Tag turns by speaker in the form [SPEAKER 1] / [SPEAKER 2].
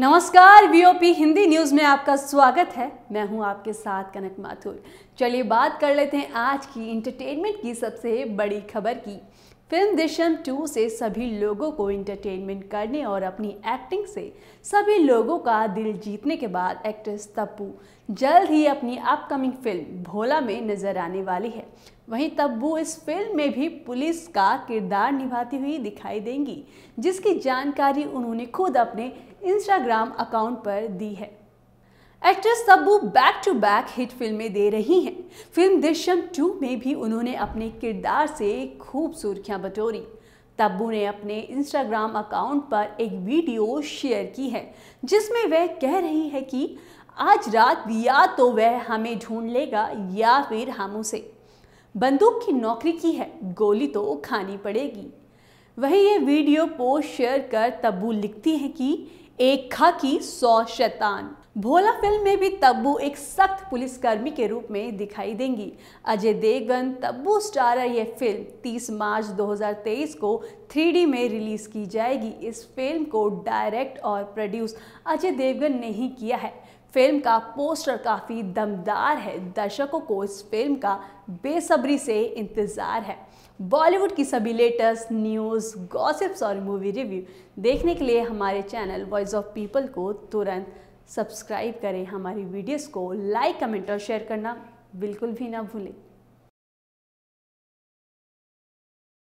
[SPEAKER 1] नमस्कार वीओपी हिंदी न्यूज में आपका स्वागत है मैं हूं आपके साथ कनक माथुर चलिए बात कर लेते हैं आज की इंटरटेनमेंट की सबसे बड़ी खबर की फिल्म दिशम टू से सभी लोगों को इंटरटेनमेंट करने और अपनी एक्टिंग से सभी लोगों का दिल जीतने के बाद एक्ट्रेस तब्बू जल्द ही अपनी अपकमिंग फिल्म भोला में नजर आने वाली है वहीं तब्बू इस फिल्म में भी पुलिस का किरदार निभाती हुई दिखाई देंगी जिसकी जानकारी उन्होंने खुद अपने इंस्टाग्राम अकाउंट पर दी है actress Tabu back to back hit फिल्में दे रही हैं फिल्म दृश्यम टू में भी उन्होंने अपने किरदार से खूब सुर्खियां बटोरी तब्बू ने अपने इंस्टाग्राम अकाउंट पर एक वीडियो शेयर की है जिसमें वह कह रही है कि आज रात या तो वह हमें ढूंढ लेगा या फिर हम उसे बंदूक की नौकरी की है गोली तो खानी पड़ेगी वही ये वीडियो पोस्ट शेयर कर तब्बू लिखती है कि एक खाकी सौ शैतान भोला फिल्म में भी तब्बू एक सख्त पुलिसकर्मी के रूप में दिखाई देंगी अजय देवगन तब्बू स्टारर यह फिल्म 30 मार्च 2023 को 3D में रिलीज की जाएगी इस फिल्म को डायरेक्ट और प्रोड्यूस अजय देवगन ने ही किया है फिल्म का पोस्टर काफ़ी दमदार है दर्शकों को इस फिल्म का बेसब्री से इंतज़ार है बॉलीवुड की सभी लेटेस्ट न्यूज़ गॉसिप्स और मूवी रिव्यू देखने के लिए हमारे चैनल वॉइस ऑफ पीपल को तुरंत सब्सक्राइब करें हमारी वीडियोस को लाइक कमेंट और शेयर करना बिल्कुल भी ना भूलें